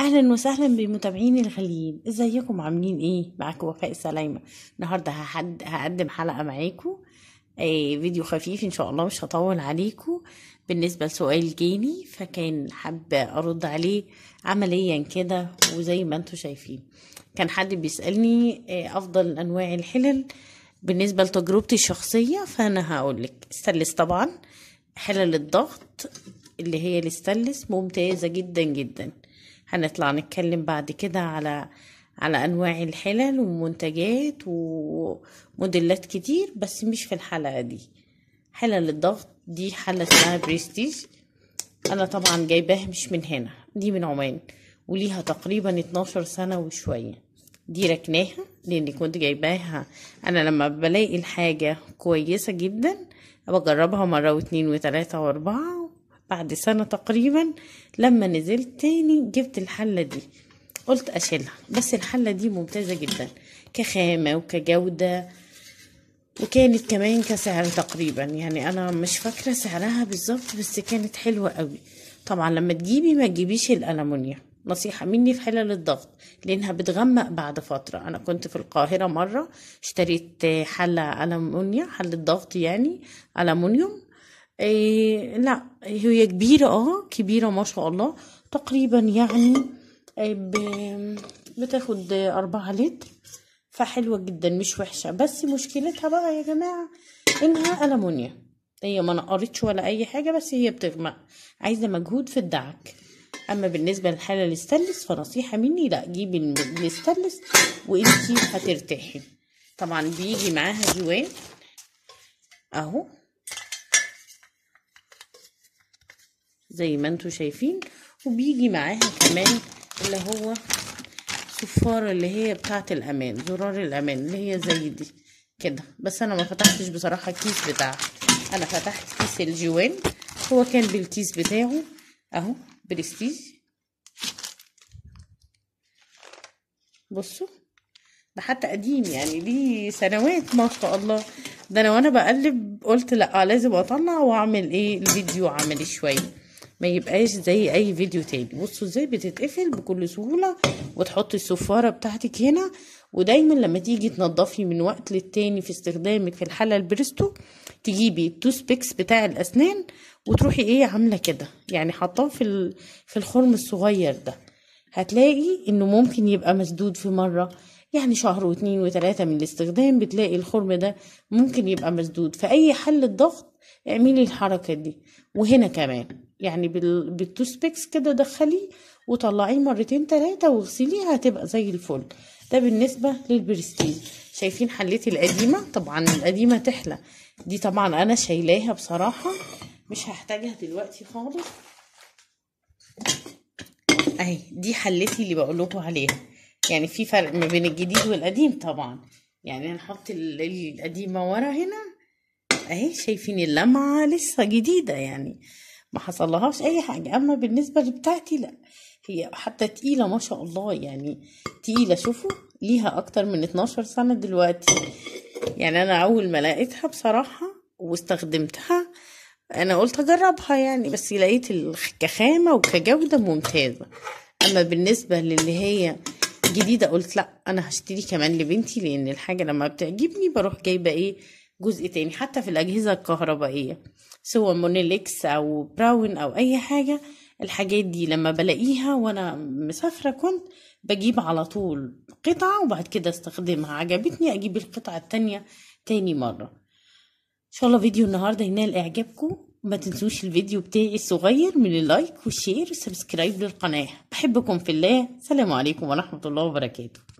اهلا وسهلا بمتابعيني الغاليين ازيكم عاملين ايه معاكم وفاء سليمة النهاردة هحد... هقدم حلقة معاكم آه فيديو خفيف ان شاء الله مش هطول عليكم بالنسبة لسؤال جيني فكان حابة ارد عليه عمليا كده وزي ما انتم شايفين كان حد بيسألني آه افضل انواع الحلل بالنسبة لتجربتي الشخصية فانا هقولك استلس طبعا حلل الضغط اللي هي الاستلس ممتازة جدا جدا هنطلع نتكلم بعد كده على على انواع الحلل ومنتجات وموديلات كتير بس مش في الحلقه دي حلل الضغط دي حله اسمها بريستيج انا طبعا جايباها مش من هنا دي من عمان وليها تقريبا 12 سنه وشويه دي ركناها لاني كنت جايباها انا لما بلاقي الحاجه كويسه جدا بجربها مره واتنين وتلاته واربعه بعد سنة تقريبا لما نزلت تاني جبت الحلة دي قلت أشيلها بس الحلة دي ممتازة جدا كخامة وكجودة وكانت كمان كسعر تقريبا يعني أنا مش فاكرة سعرها بالظبط بس كانت حلوة قوي طبعا لما تجيبي ما تجيبيش الألمونيا نصيحة مني في حلل الضغط لأنها بتغمق بعد فترة أنا كنت في القاهرة مرة اشتريت حلة ألمونيا حلة ضغط يعني ألمونيوم لا هي كبيرة اه كبيرة ما شاء الله تقريبا يعني بتاخد أربعة لتر فحلوة جدا مش وحشة بس مشكلتها بقى يا جماعة إنها ألمونيا هي ما نقرتش ولا أي حاجة بس هي بتغمق عايزة مجهود في الدعك أما بالنسبة للحالة الاستلس فنصيحة مني لا جيبي الاستلس وإنتي هترتاحي طبعا بيجي معاها جوان أهو زي ما انتوا شايفين وبيجي معاها كمان اللي هو صفارة اللي هي بتاعة الأمان زرار الأمان اللي هي زي دي كده بس أنا ما فتحتش بصراحة الكيس بتاعها أنا فتحت كيس الجوان هو كان بالكيس بتاعه أهو برستيج بصوا ده حتى قديم يعني ليه سنوات ما شاء الله ده أنا وأنا بقلب قلت لأ لازم أطلع وأعمل إيه الفيديو عملي شوية ما يبقاش زي اي فيديو تاني بصوا ازاي بتتقفل بكل سهوله وتحطي الصفاره بتاعتك هنا ودايما لما تيجي تنضفي من وقت للتاني في استخدامك في الحالة البريستو تجيبي التوس بيكس بتاع الاسنان وتروحي ايه عامله كده يعني حاطاه في في الخرم الصغير ده هتلاقي انه ممكن يبقى مسدود في مره يعني شهر واتنين وتلاتة من الاستخدام بتلاقي الخرم ده ممكن يبقى مسدود فأي حل الضغط اعملي الحركة دي وهنا كمان يعني بالتوسبكس كده دخليه وطلعيه مرتين تلاتة واغسليه هتبقى زي الفل ده بالنسبة للبرستيج شايفين حلتي القديمة طبعا القديمة تحلى دي طبعا انا شايلاها بصراحة مش هحتاجها دلوقتي خالص اهي دي حلتي اللي بقولكوا عليها يعني في فرق ما بين الجديد والقديم طبعا يعني هنحط القديمة ورا هنا اهي شايفين اللمعة لسه جديدة يعني ما حصلهاش اي حاجة اما بالنسبة لبتاعتي لا هي حتى تقيلة ما شاء الله يعني تقيلة شوفوا ليها اكتر من 12 سنة دلوقتي يعني انا اول ما لقيتها بصراحة واستخدمتها انا قلت اجربها يعني بس لقيت كخامة وكجودة ممتازة اما بالنسبة للي هي جديده قلت لا انا هشتري كمان لبنتي لان الحاجه لما بتعجبني بروح جايبه ايه جزء تاني حتى في الاجهزه الكهربائيه سواء مونيليكس او براون او اي حاجه الحاجات دي لما بلاقيها وانا مسافره كنت بجيب على طول قطعه وبعد كده استخدمها عجبتني اجيب القطعه التانيه تاني مره ان شاء الله فيديو النهارده ينال اعجابكم ما تنسوش الفيديو بتاعي الصغير من اللايك والشير والسبسكرايب للقناة بحبكم في الله سلام عليكم ورحمة الله وبركاته